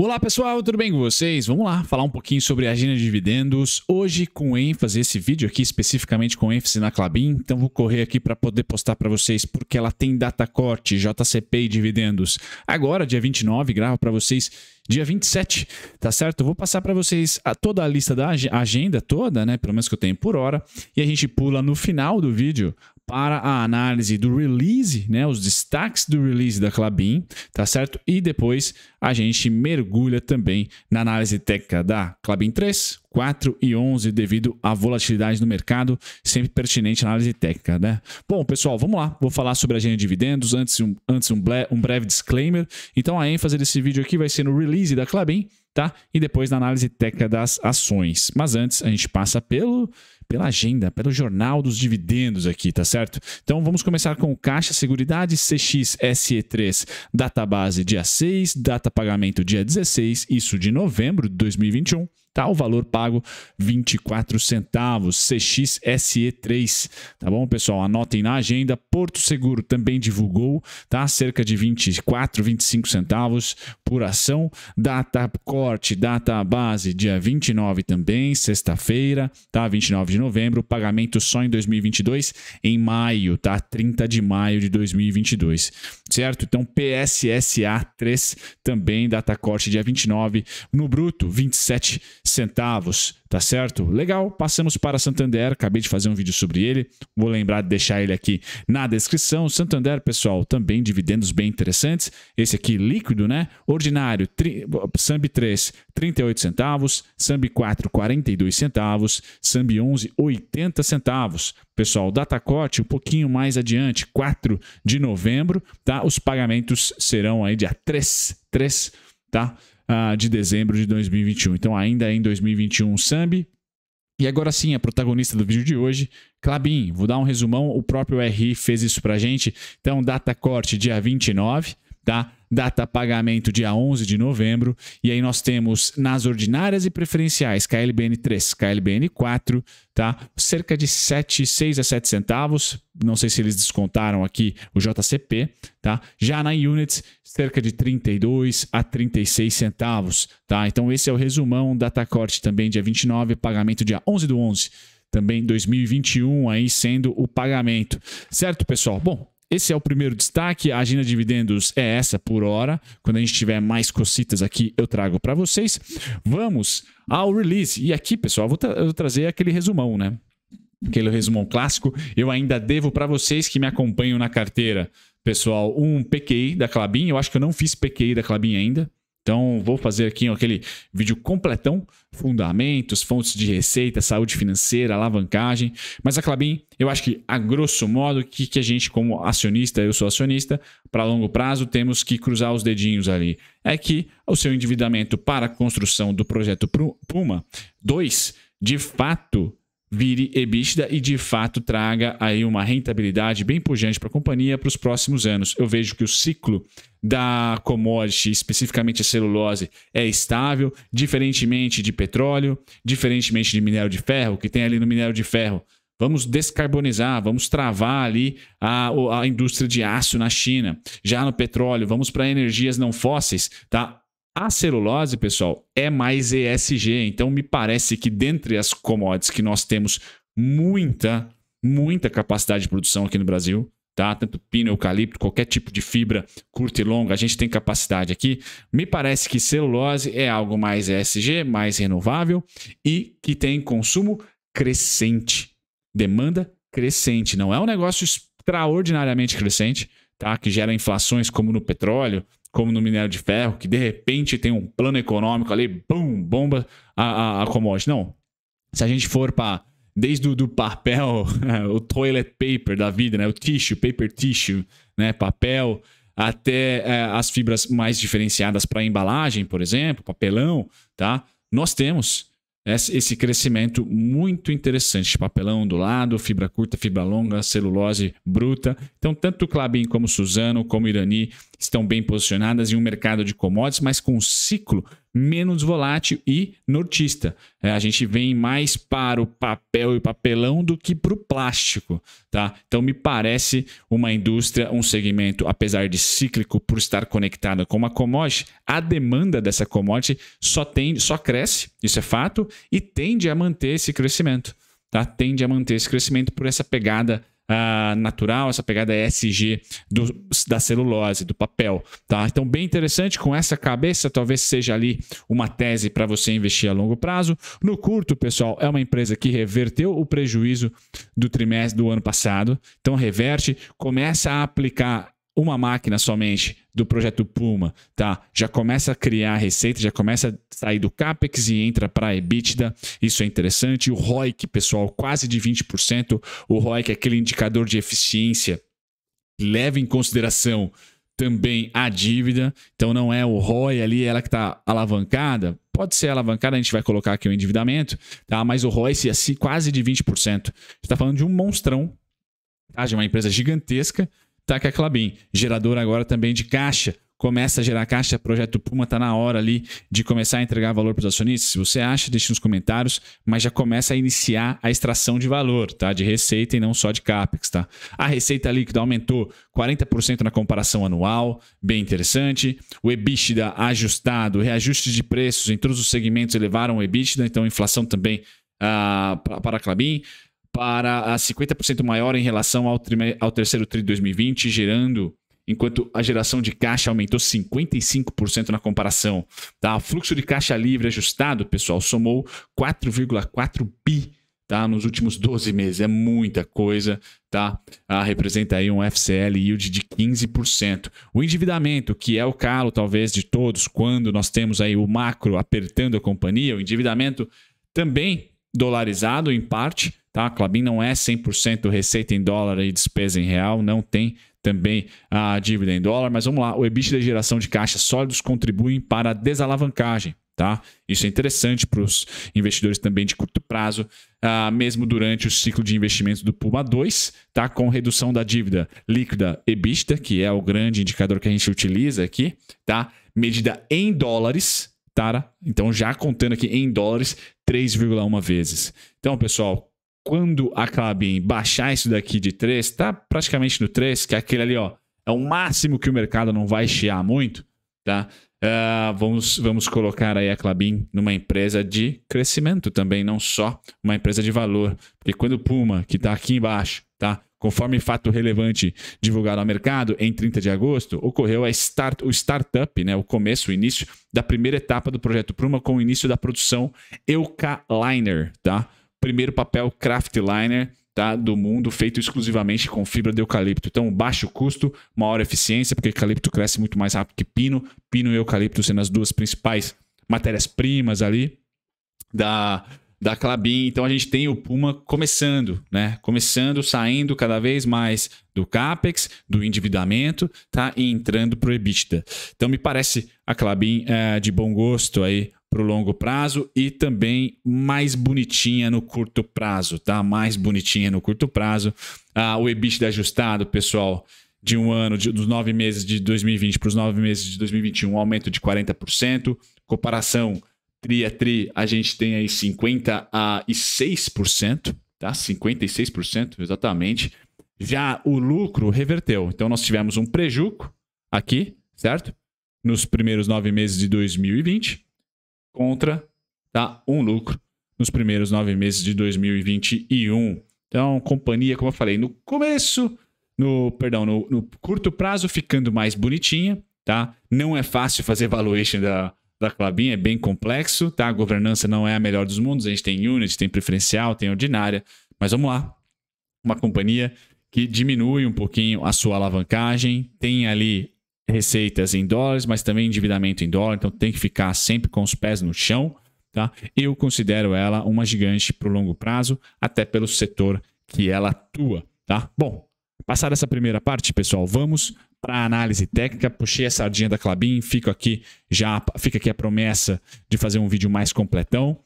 Olá pessoal, tudo bem com vocês? Vamos lá falar um pouquinho sobre a agenda de dividendos. Hoje com ênfase, esse vídeo aqui especificamente com ênfase na Clabin. Então vou correr aqui para poder postar para vocês porque ela tem data corte, JCP e dividendos. Agora, dia 29, gravo para vocês dia 27, tá certo? vou passar para vocês a, toda a lista da agenda toda, né? Pelo menos que eu tenho por hora. E a gente pula no final do vídeo para a análise do release, né, os destaques do release da Clabin, tá certo? E depois a gente mergulha também na análise técnica da Clabin 3, 4 e 11 devido à volatilidade no mercado, sempre pertinente análise técnica, né? Bom, pessoal, vamos lá. Vou falar sobre a agenda de dividendos, antes um, antes um, ble, um breve disclaimer. Então a ênfase desse vídeo aqui vai ser no release da Clabin, tá? E depois na análise técnica das ações. Mas antes a gente passa pelo pela agenda, pelo jornal dos dividendos aqui, tá certo? Então vamos começar com Caixa Seguridade CXSE3, data base dia 6, data pagamento dia 16, isso de novembro de 2021 tá? O valor pago 24 centavos, CXSE3, tá bom, pessoal? Anotem na agenda. Porto Seguro também divulgou, tá? Cerca de 24, 25 centavos por ação. Data corte, data base, dia 29 também, sexta-feira, tá? 29 de novembro, pagamento só em 2022 em maio, tá? 30 de maio de 2022, certo? Então PSSA 3 também data corte dia 29 no bruto, 27 centavos, tá certo? Legal, passamos para Santander, acabei de fazer um vídeo sobre ele, vou lembrar de deixar ele aqui na descrição. Santander, pessoal, também dividendos bem interessantes. Esse aqui líquido, né? Ordinário, tri, SAMB 3, 38 centavos, SAMB 4, 42 centavos, SAMB 11, 80 centavos. Pessoal, Datacote um pouquinho mais adiante, 4 de novembro, tá? Os pagamentos serão aí dia 3, 3, tá? uh, de dezembro de 2021. Então, ainda é em 2021, Sambi. E agora sim, a protagonista do vídeo de hoje, Clabin. Vou dar um resumão, o próprio RI fez isso pra gente. Então, data corte dia 29 tá? Data pagamento dia 11 de novembro. E aí nós temos nas ordinárias e preferenciais KLBN 3, KLBN 4, tá? Cerca de 7, 6 a 7 centavos. Não sei se eles descontaram aqui o JCP, tá? Já na Units, cerca de 32 a 36 centavos, tá? Então esse é o resumão, data corte também dia 29, pagamento dia 11 do 11 também 2021 aí sendo o pagamento. Certo, pessoal? Bom, esse é o primeiro destaque. A agenda de dividendos é essa por hora. Quando a gente tiver mais cocitas aqui, eu trago para vocês. Vamos ao release. E aqui, pessoal, eu vou, tra vou trazer aquele resumão, né? Aquele resumão clássico. Eu ainda devo para vocês que me acompanham na carteira, pessoal, um PQI da Clabin. Eu acho que eu não fiz PQI da Clabin ainda. Então, vou fazer aqui aquele vídeo completão, fundamentos, fontes de receita, saúde financeira, alavancagem. Mas a Clabin, eu acho que a grosso modo, que, que a gente como acionista, eu sou acionista, para longo prazo temos que cruzar os dedinhos ali. É que o seu endividamento para a construção do projeto Puma 2, de fato, vire EBITDA e de fato traga aí uma rentabilidade bem pujante para a companhia para os próximos anos. Eu vejo que o ciclo da commodity, especificamente a celulose, é estável, diferentemente de petróleo, diferentemente de minério de ferro, que tem ali no minério de ferro. Vamos descarbonizar, vamos travar ali a, a indústria de aço na China. Já no petróleo, vamos para energias não fósseis, tá? A celulose, pessoal, é mais ESG, então me parece que dentre as commodities que nós temos muita, muita capacidade de produção aqui no Brasil, tá? Tanto pino, eucalipto, qualquer tipo de fibra curta e longa, a gente tem capacidade aqui. Me parece que celulose é algo mais ESG, mais renovável e que tem consumo crescente, demanda crescente. Não é um negócio extraordinariamente crescente, tá? Que gera inflações como no petróleo, como no minério de ferro, que de repente tem um plano econômico ali, bum, bomba a, a, a commodity. Não. Se a gente for para desde o do papel, o toilet paper da vida, né? o tissue, paper tissue, né? papel, até é, as fibras mais diferenciadas para embalagem, por exemplo, papelão, tá? Nós temos esse crescimento muito interessante. Papelão do lado, fibra curta, fibra longa, celulose bruta. Então, tanto Clabin como Suzano, como Irani estão bem posicionadas em um mercado de commodities, mas com um ciclo menos volátil e nortista. É, a gente vem mais para o papel e papelão do que para o plástico, tá? Então me parece uma indústria, um segmento, apesar de cíclico por estar conectado com uma commodity, a demanda dessa commodity só tende, só cresce, isso é fato, e tende a manter esse crescimento, tá? Tende a manter esse crescimento por essa pegada ah, natural, essa pegada ESG do, da celulose, do papel. Tá? Então, bem interessante, com essa cabeça, talvez seja ali uma tese para você investir a longo prazo. No curto, pessoal, é uma empresa que reverteu o prejuízo do trimestre do ano passado, então reverte, começa a aplicar uma máquina somente do projeto Puma, tá? Já começa a criar receita, já começa a sair do CAPEX e entra para a EBITDA. Isso é interessante. O ROIC, pessoal, quase de 20%. O ROIC é aquele indicador de eficiência que leva em consideração também a dívida. Então não é o ROI ali, é ela que está alavancada, pode ser alavancada, a gente vai colocar aqui o endividamento, tá? Mas o ROIC assim quase de 20%. Está falando de um monstrão, tá? De uma empresa gigantesca tá com a Clabin. Gerador agora também de caixa. Começa a gerar caixa, projeto Puma tá na hora ali de começar a entregar valor para os acionistas. Se você acha, deixe nos comentários, mas já começa a iniciar a extração de valor, tá? De receita e não só de capex, tá? A receita líquida aumentou 40% na comparação anual, bem interessante. O EBITDA ajustado, reajuste de preços em todos os segmentos elevaram o EBITDA, então inflação também uh, para a Clabin para a 50% maior em relação ao, ao terceiro TRI de 2020, gerando enquanto a geração de caixa aumentou 55% na comparação. Tá? O fluxo de caixa livre ajustado, pessoal, somou 4,4 bi tá? nos últimos 12 meses. É muita coisa. Tá? Ah, representa aí um FCL yield de 15%. O endividamento, que é o calo talvez de todos, quando nós temos aí o macro apertando a companhia, o endividamento também dolarizado em parte, tá? A Clabin não é 100% receita em dólar e despesa em real, não tem também a dívida em dólar, mas vamos lá, o EBITDA e geração de caixa sólidos contribuem para a desalavancagem, tá? Isso é interessante para os investidores também de curto prazo, ah, mesmo durante o ciclo de investimentos do Puma 2, tá? Com redução da dívida líquida EBITDA, que é o grande indicador que a gente utiliza aqui, tá? Medida em dólares, tá? então já contando aqui em dólares, 3,1 vezes. Então, pessoal, quando a Clabin baixar isso daqui de 3, tá praticamente no 3, que é aquele ali, ó, é o máximo que o mercado não vai chiar muito, tá? Uh, vamos, vamos colocar aí a Clabin numa empresa de crescimento também, não só uma empresa de valor. Porque quando o Puma, que está aqui embaixo, tá? Conforme fato relevante divulgado ao mercado, em 30 de agosto, ocorreu a start, o startup, né, o começo, o início da primeira etapa do projeto Pruma com o início da produção Euca Liner, tá? Primeiro papel craft liner tá, do mundo feito exclusivamente com fibra de eucalipto. Então, baixo custo, maior eficiência, porque eucalipto cresce muito mais rápido que pino, pino e eucalipto sendo as duas principais matérias-primas ali da da Clabin. Então a gente tem o Puma começando, né? Começando, saindo cada vez mais do CAPEX, do endividamento, tá? E entrando pro EBITDA. Então me parece a Clabin é, de bom gosto aí pro longo prazo e também mais bonitinha no curto prazo, tá? Mais bonitinha no curto prazo. Ah, o EBITDA ajustado, pessoal, de um ano, de, dos nove meses de 2020 para os nove meses de 2021, um aumento de 40%. Comparação tri a é tri, a gente tem aí 56%, tá? 56%, exatamente. Já o lucro reverteu. Então, nós tivemos um prejuco aqui, certo? Nos primeiros nove meses de 2020, contra tá? um lucro nos primeiros nove meses de 2021. Então, companhia, como eu falei, no começo, no perdão, no, no curto prazo, ficando mais bonitinha, tá? Não é fácil fazer valuation da, da Clabin é bem complexo, tá? A governança não é a melhor dos mundos, a gente tem unit, tem preferencial, tem ordinária, mas vamos lá. Uma companhia que diminui um pouquinho a sua alavancagem, tem ali receitas em dólares, mas também endividamento em dólar, então tem que ficar sempre com os pés no chão, tá? Eu considero ela uma gigante para o longo prazo, até pelo setor que ela atua, tá? Bom, Passada essa primeira parte, pessoal, vamos para a análise técnica. Puxei a sardinha da Clabin, fico aqui já, fica aqui a promessa de fazer um vídeo mais completão.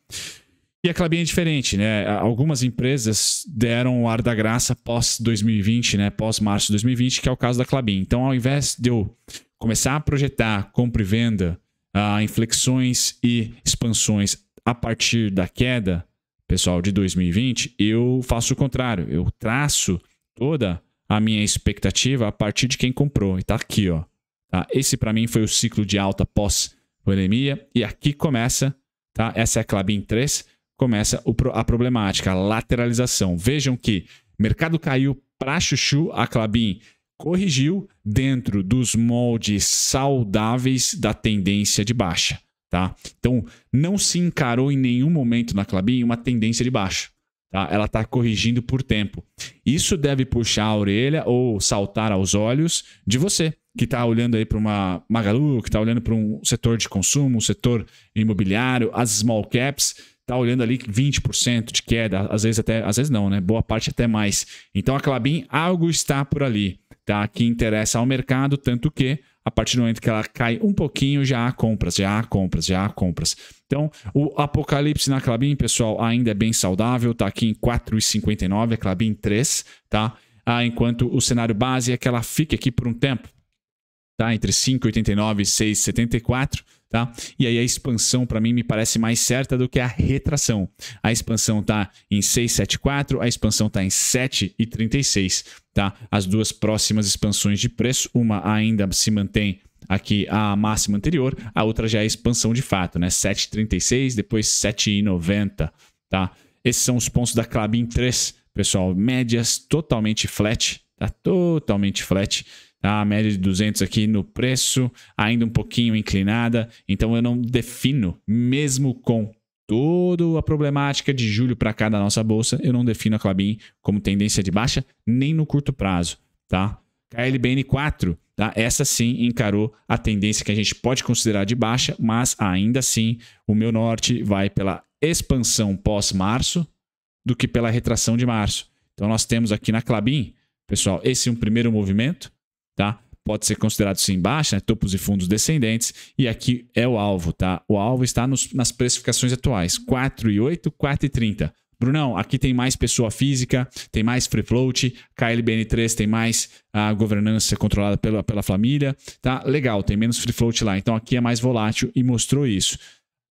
E a Clabin é diferente, né? Algumas empresas deram o ar da graça pós 2020, né? Pós março de 2020, que é o caso da Clabin. Então, ao invés de eu começar a projetar compra e venda, uh, inflexões e expansões a partir da queda, pessoal, de 2020, eu faço o contrário. Eu traço toda a minha expectativa a partir de quem comprou. E tá aqui, ó. Tá? Esse para mim foi o ciclo de alta pós pandemia e aqui começa, tá? Essa é a Clabin 3, começa a problemática, a lateralização. Vejam que mercado caiu para chuchu, a Clabin corrigiu dentro dos moldes saudáveis da tendência de baixa, tá? Então, não se encarou em nenhum momento na Clabin uma tendência de baixa. Tá? Ela está corrigindo por tempo. Isso deve puxar a orelha ou saltar aos olhos de você, que está olhando aí para uma Magalu, que está olhando para um setor de consumo, um setor imobiliário, as small caps, está olhando ali 20% de queda, às vezes até, às vezes não, né? Boa parte até mais. Então a Clabin, algo está por ali, tá? Que interessa ao mercado, tanto que a partir do momento que ela cai um pouquinho, já há compras, já há compras, já há compras. Então, o apocalipse na Clabin, pessoal, ainda é bem saudável, tá aqui em 4,59, a Clabin 3, tá? Ah, enquanto o cenário base é que ela fique aqui por um tempo, tá? Entre 5,89 e 6,74, Tá? E aí a expansão para mim me parece mais certa do que a retração. A expansão tá em 674, a expansão tá em 7,36, tá? As duas próximas expansões de preço, uma ainda se mantém aqui a máxima anterior, a outra já é expansão de fato, né? 7,36, depois 7,90, tá? Esses são os pontos da Clabin 3, pessoal, médias totalmente flat, tá? Totalmente flat. Tá? A média de 200 aqui no preço, ainda um pouquinho inclinada. Então eu não defino, mesmo com toda a problemática de julho para cá da nossa bolsa, eu não defino a Clabin como tendência de baixa, nem no curto prazo. Tá? KLBN4, tá? essa sim encarou a tendência que a gente pode considerar de baixa, mas ainda assim o meu norte vai pela expansão pós-março do que pela retração de março. Então nós temos aqui na Clabin, pessoal, esse é um primeiro movimento, tá? Pode ser considerado sim baixa, né? topos e fundos descendentes, e aqui é o alvo, tá? O alvo está nos, nas precificações atuais, 4,8, 4,30. Brunão, aqui tem mais pessoa física, tem mais free float, KLBN3 tem mais a governança controlada pela, pela família, tá? Legal, tem menos free float lá, então aqui é mais volátil e mostrou isso.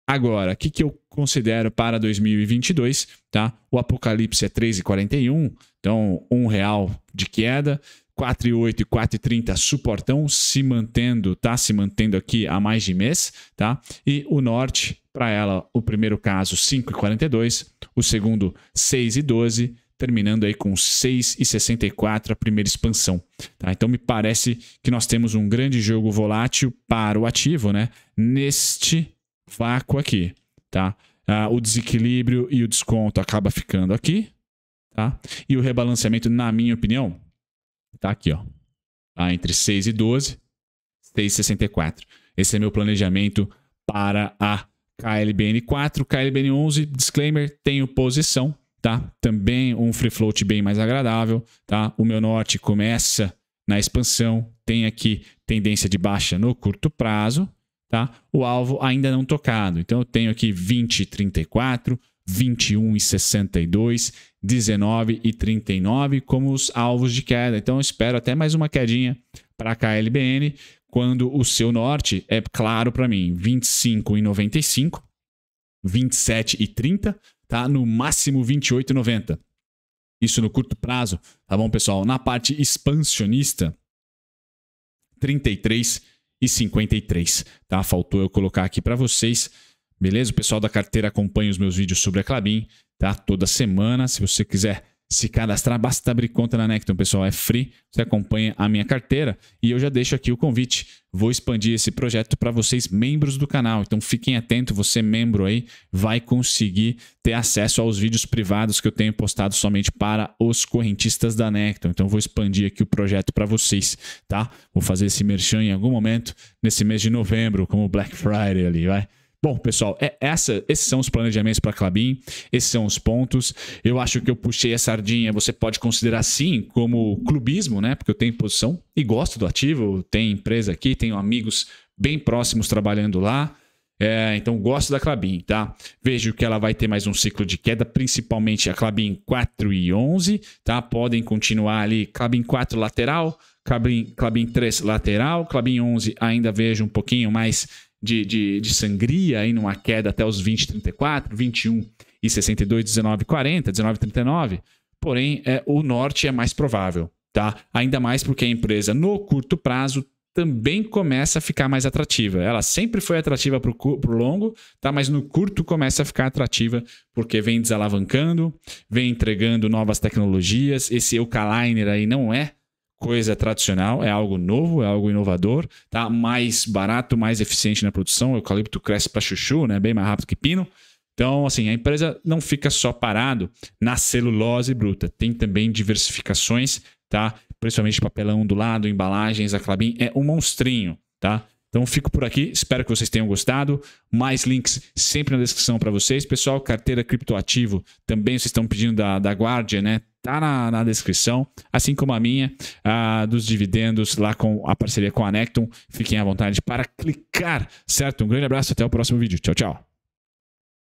Agora, o que, que eu considero para 2022, tá? O apocalipse é 3,41, então um real de queda. 4,8 e 4,30 suportão se mantendo, tá? Se mantendo aqui há mais de mês, tá? E o norte para ela, o primeiro caso 5,42, o segundo 6,12, terminando aí com 6,64 a primeira expansão. Tá? Então me parece que nós temos um grande jogo volátil para o ativo, né? Neste vácuo aqui, tá? Ah, o desequilíbrio e o desconto acaba ficando aqui, tá? E o rebalanceamento, na minha opinião, Tá aqui, ó. Tá entre 6 e 12, 6,64. Esse é meu planejamento para a KLBN 4, KLBN 11, disclaimer, tenho posição, tá? Também um free float bem mais agradável, tá? O meu norte começa na expansão, tem aqui tendência de baixa no curto prazo, tá? O alvo ainda não tocado. Então eu tenho aqui 20,34, 21 e 62, 19 e 39 como os alvos de queda. Então eu espero até mais uma quedinha para a KLBN, quando o seu norte é claro para mim, 25 e 95, 27 e 30, tá? No máximo 28 e 90. Isso no curto prazo, tá bom, pessoal? Na parte expansionista, 33 e 53, tá? Faltou eu colocar aqui para vocês Beleza? O pessoal da carteira acompanha os meus vídeos sobre a Clabin, tá? Toda semana. Se você quiser se cadastrar, basta abrir conta na Necton, pessoal. É free. Você acompanha a minha carteira. E eu já deixo aqui o convite. Vou expandir esse projeto para vocês, membros do canal. Então fiquem atentos, você, membro aí, vai conseguir ter acesso aos vídeos privados que eu tenho postado somente para os correntistas da Necton. Então vou expandir aqui o projeto para vocês, tá? Vou fazer esse merchan em algum momento nesse mês de novembro, como Black Friday ali, vai. Bom, pessoal, é essa, esses são os planejamentos para Clabin, esses são os pontos. Eu acho que eu puxei a sardinha, você pode considerar sim como clubismo, né? Porque eu tenho posição e gosto do ativo, tenho empresa aqui, tenho amigos bem próximos trabalhando lá. É, então gosto da Clabin, tá? Vejo que ela vai ter mais um ciclo de queda, principalmente a Clabin 4 e 11, tá? Podem continuar ali, Clabin 4 lateral, Clabin, Clabin 3 lateral, Clabin 11 ainda vejo um pouquinho mais de, de, de sangria, em numa queda até os 20,34, 21 e 62, 19,40, 19,39. Porém, é, o norte é mais provável, tá? Ainda mais porque a empresa, no curto prazo, também começa a ficar mais atrativa. Ela sempre foi atrativa para o longo, tá? mas no curto começa a ficar atrativa porque vem desalavancando, vem entregando novas tecnologias. Esse Eucaliner aí não é coisa tradicional, é algo novo, é algo inovador, tá mais barato, mais eficiente na produção. O eucalipto cresce para chuchu, né? Bem mais rápido que pino. Então, assim, a empresa não fica só parado na celulose bruta, tem também diversificações, tá? Principalmente papelão do lado, embalagens, a Clabin é um monstrinho, tá? Então fico por aqui, espero que vocês tenham gostado. Mais links sempre na descrição para vocês. Pessoal, carteira criptoativo também vocês estão pedindo da, da Guardia, né? tá na, na descrição, assim como a minha, uh, dos dividendos lá com a parceria com a Necton. Fiquem à vontade para clicar, certo? Um grande abraço, até o próximo vídeo. Tchau, tchau.